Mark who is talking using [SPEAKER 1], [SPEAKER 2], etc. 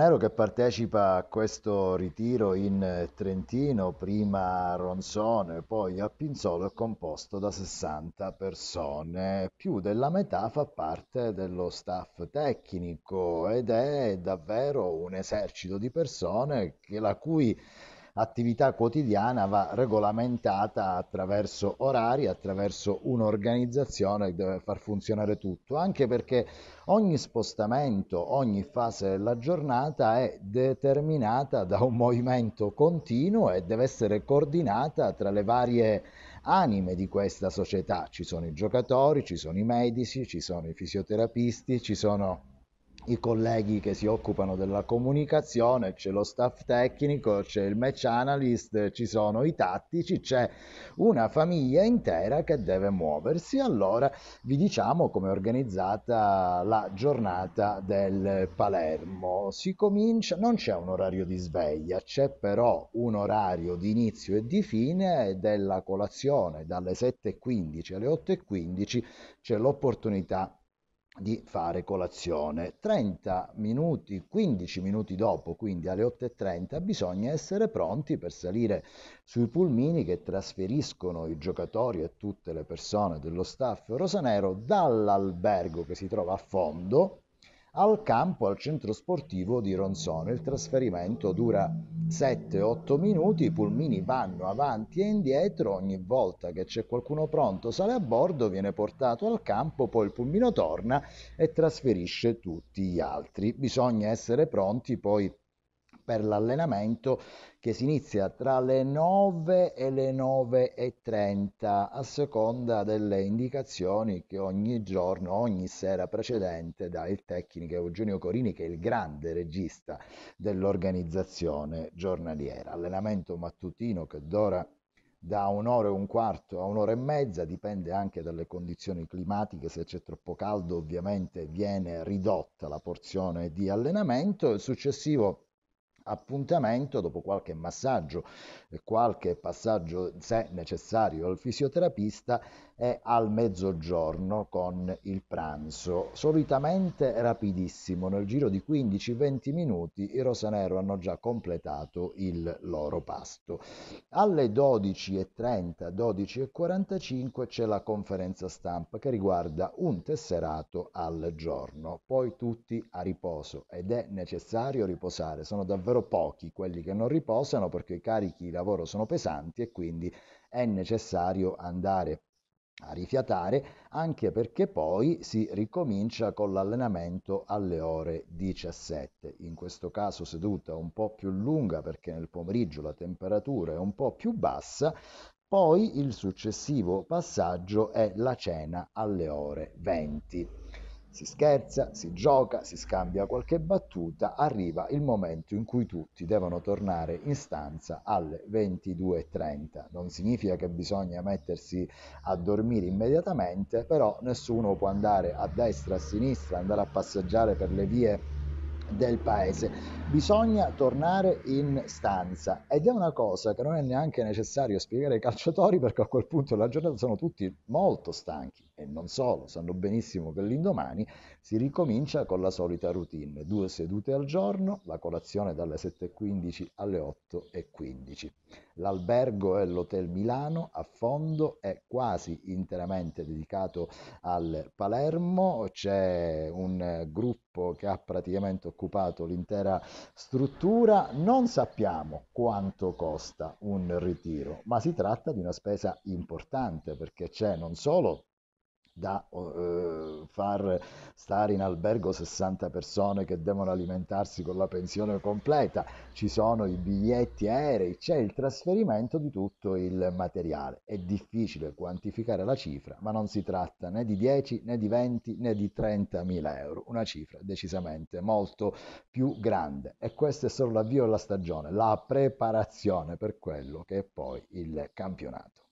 [SPEAKER 1] Nero che partecipa a questo ritiro in eh, Trentino, prima a Ronzone, poi a Pinzolo, è composto da 60 persone. Più della metà fa parte dello staff tecnico ed è davvero un esercito di persone che la cui attività quotidiana va regolamentata attraverso orari, attraverso un'organizzazione che deve far funzionare tutto, anche perché ogni spostamento, ogni fase della giornata è determinata da un movimento continuo e deve essere coordinata tra le varie anime di questa società. Ci sono i giocatori, ci sono i medici, ci sono i fisioterapisti, ci sono i colleghi che si occupano della comunicazione, c'è lo staff tecnico, c'è il match analyst, ci sono i tattici, c'è una famiglia intera che deve muoversi. Allora vi diciamo come è organizzata la giornata del Palermo. Si comincia, non c'è un orario di sveglia, c'è però un orario di inizio e di fine della colazione dalle 7.15 alle 8.15 c'è l'opportunità di fare colazione. 30 minuti, 15 minuti dopo, quindi alle 8.30, bisogna essere pronti per salire sui pulmini che trasferiscono i giocatori e tutte le persone dello staff rosanero dall'albergo che si trova a fondo al campo, al centro sportivo di Ronzone. Il trasferimento dura 7-8 minuti, i pulmini vanno avanti e indietro, ogni volta che c'è qualcuno pronto sale a bordo, viene portato al campo, poi il pulmino torna e trasferisce tutti gli altri. Bisogna essere pronti poi per l'allenamento che si inizia tra le 9 e le 9 e 30 a seconda delle indicazioni che ogni giorno, ogni sera precedente dà il tecnico Eugenio Corini che è il grande regista dell'organizzazione giornaliera. Allenamento mattutino che d'ora da un'ora e un quarto a un'ora e mezza, dipende anche dalle condizioni climatiche, se c'è troppo caldo ovviamente viene ridotta la porzione di allenamento, il successivo appuntamento dopo qualche massaggio, eh, qualche passaggio se necessario al fisioterapista è al mezzogiorno con il pranzo. Solitamente rapidissimo, nel giro di 15-20 minuti i rosanero hanno già completato il loro pasto. Alle 12.30, 12.45 c'è la conferenza stampa che riguarda un tesserato al giorno, poi tutti a riposo ed è necessario riposare, sono davvero sarebbero pochi quelli che non riposano perché i carichi di lavoro sono pesanti e quindi è necessario andare a rifiatare anche perché poi si ricomincia con l'allenamento alle ore 17 in questo caso seduta un po' più lunga perché nel pomeriggio la temperatura è un po' più bassa poi il successivo passaggio è la cena alle ore 20 si scherza, si gioca, si scambia qualche battuta, arriva il momento in cui tutti devono tornare in stanza alle 22.30. Non significa che bisogna mettersi a dormire immediatamente, però nessuno può andare a destra, a sinistra, andare a passeggiare per le vie del paese. Bisogna tornare in stanza ed è una cosa che non è neanche necessario spiegare ai calciatori perché a quel punto della giornata sono tutti molto stanchi e non solo, sanno benissimo che l'indomani si ricomincia con la solita routine, due sedute al giorno, la colazione dalle 7.15 alle 8.15. L'albergo e l'hotel Milano a fondo è quasi interamente dedicato al Palermo, c'è un eh, gruppo che ha praticamente occupato l'intera struttura. Non sappiamo quanto costa un ritiro, ma si tratta di una spesa importante perché c'è non solo da eh, far stare in albergo 60 persone che devono alimentarsi con la pensione completa, ci sono i biglietti aerei, c'è il trasferimento di tutto il materiale. È difficile quantificare la cifra, ma non si tratta né di 10 né di 20 né di 30 mila euro, una cifra decisamente molto più grande. E questo è solo l'avvio della stagione, la preparazione per quello che è poi il campionato.